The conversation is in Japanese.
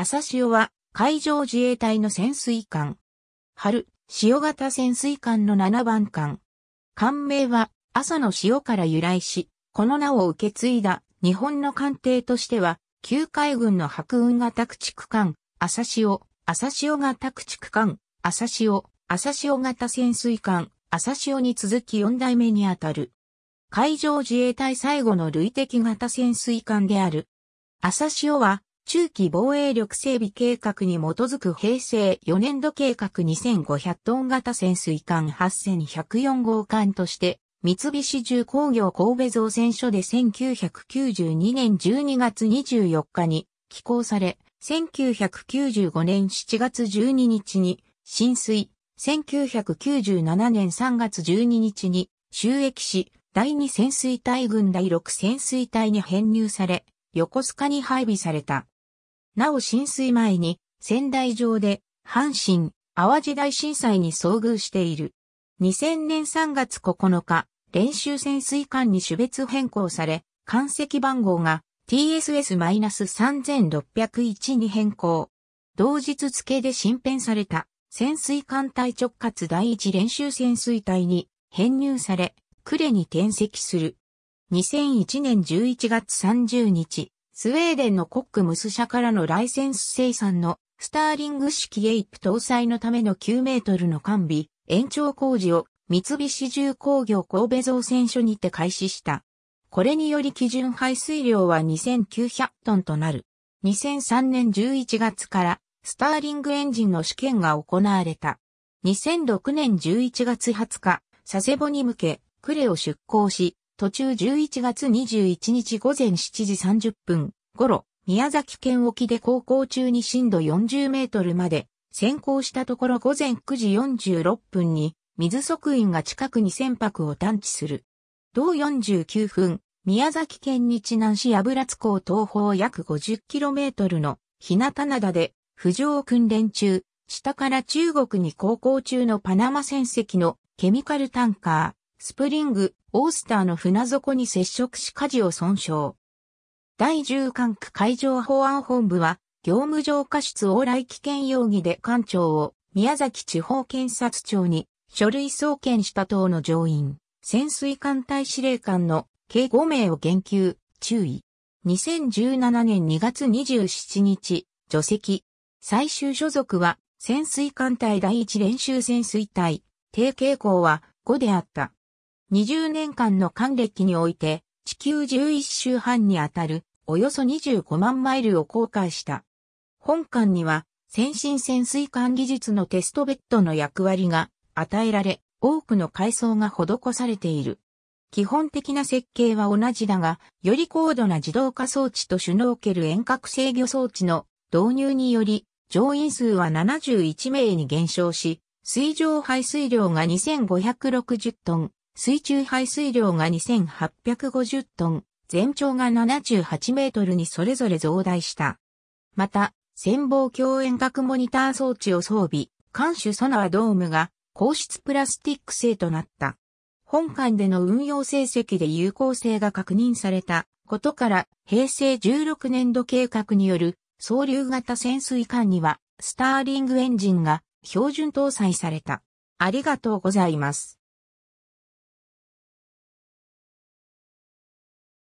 朝潮は海上自衛隊の潜水艦。春、潮型潜水艦の7番艦。艦名は朝の潮から由来し、この名を受け継いだ日本の艦艇としては、旧海軍の白雲型駆逐艦、朝潮、朝潮型駆逐艦、朝潮、朝潮型潜水艦、朝潮に続き4代目にあたる。海上自衛隊最後の累積型潜水艦である。朝潮は中期防衛力整備計画に基づく平成4年度計画2500トン型潜水艦8104号艦として、三菱重工業神戸造船所で1992年12月24日に寄港され、1995年7月12日に浸水、1997年3月12日に収益し、第2潜水隊軍第6潜水隊に編入され、横須賀に配備された。なお浸水前に仙台城で阪神、淡路大震災に遭遇している。2000年3月9日、練習潜水艦に種別変更され、艦籍番号が TSS-3601 に変更。同日付で新編された潜水艦隊直轄第一練習潜水隊に編入され、呉に転籍する。2001年11月30日、スウェーデンのコックムス社からのライセンス生産のスターリング式エイプ搭載のための9メートルの完備延長工事を三菱重工業神戸造船所にて開始した。これにより基準排水量は2900トンとなる。2003年11月からスターリングエンジンの試験が行われた。2006年11月20日、佐世保に向け、クレを出港し、途中11月21日午前7時30分頃、宮崎県沖で航行中に震度40メートルまで先行したところ午前9時46分に水側員が近くに船舶を探知する。同49分、宮崎県日南市油津港東方約5 0トルの日向灘で浮上訓練中、下から中国に航行中のパナマ船籍のケミカルタンカー、スプリングオースターの船底に接触し火事を損傷。第10管区海上保安本部は、業務上過失往来危険容疑で艦長を宮崎地方検察庁に書類送検した等の乗員、潜水艦隊司令官の計5名を言及、注意。2017年2月27日、除籍。最終所属は潜水艦隊第一練習潜水隊。低傾向は5であった。20年間の還暦において、地球11周半にあたる、およそ25万マイルを航海した。本館には、先進潜水艦技術のテストベッドの役割が与えられ、多くの階層が施されている。基本的な設計は同じだが、より高度な自動化装置とシュノーケル遠隔制御装置の導入により、乗員数は71名に減少し、水上排水量が2560トン、水中排水量が2850トン、全長が78メートルにそれぞれ増大した。また、潜望鏡遠隔モニター装置を装備、監視ソナードームが硬質プラスティック製となった。本館での運用成績で有効性が確認されたことから、平成16年度計画による総流型潜水艦には、スターリングエンジンが標準搭載された。ありがとうございます。